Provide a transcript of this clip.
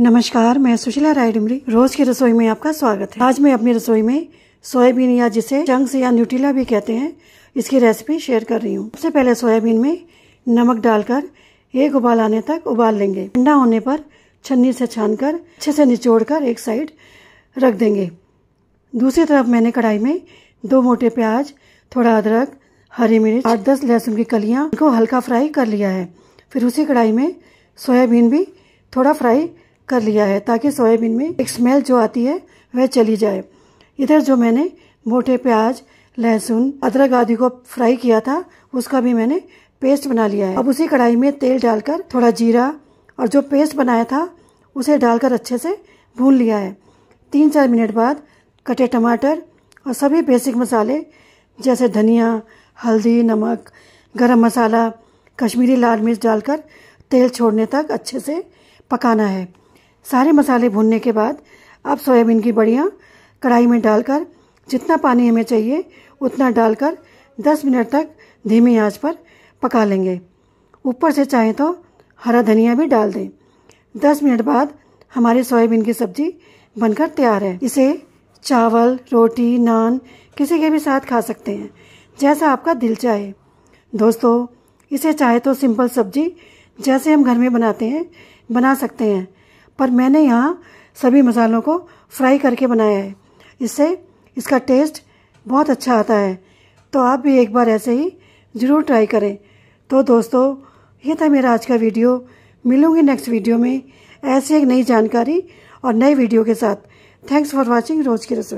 नमस्कार मैं सुशीला राय डिमरी रोज की रसोई में आपका स्वागत है आज मैं अपनी रसोई में सोयाबीन या जिसे चंक्स या न्यूट्रिला भी कहते हैं इसकी रेसिपी शेयर कर रही हूँ सबसे पहले सोयाबीन में नमक डालकर एक उबाल आने तक उबाल लेंगे ठंडा होने पर छन्नी से छान कर अच्छे से निचोड़ कर एक साइड रख देंगे दूसरी तरफ मैंने कढ़ाई में दो मोटे प्याज थोड़ा अदरक हरी मिर्च आठ दस लहसुन की कलियाँ को हल्का फ्राई कर लिया है फिर उसी कढ़ाई में सोयाबीन भी थोड़ा फ्राई कर लिया है ताकि सोयाबीन में एक स्मेल जो आती है वह चली जाए इधर जो मैंने मोटे प्याज लहसुन अदरक आदि को फ्राई किया था उसका भी मैंने पेस्ट बना लिया है अब उसी कढ़ाई में तेल डालकर थोड़ा जीरा और जो पेस्ट बनाया था उसे डालकर अच्छे से भून लिया है तीन चार मिनट बाद कटे टमाटर और सभी बेसिक मसाले जैसे धनिया हल्दी नमक गरम मसाला कश्मीरी लाल मिर्च डालकर तेल छोड़ने तक अच्छे से पकाना है सारे मसाले भूनने के बाद अब सोयाबीन की बढ़िया कढ़ाई में डालकर जितना पानी हमें चाहिए उतना डालकर 10 मिनट तक धीमी आंच पर पका लेंगे ऊपर से चाहें तो हरा धनिया भी डाल दें 10 मिनट बाद हमारी सोयाबीन की सब्जी बनकर तैयार है इसे चावल रोटी नान किसी के भी साथ खा सकते हैं जैसा आपका दिल चाहे दोस्तों इसे चाहे तो सिंपल सब्जी जैसे हम घर में बनाते हैं बना सकते हैं पर मैंने यहाँ सभी मसालों को फ्राई करके बनाया है इससे इसका टेस्ट बहुत अच्छा आता है तो आप भी एक बार ऐसे ही ज़रूर ट्राई करें तो दोस्तों ये था मेरा आज का वीडियो मिलूँगी नेक्स्ट वीडियो में ऐसी एक नई जानकारी और नई वीडियो के साथ थैंक्स फॉर वॉचिंग रोज़ की रसोई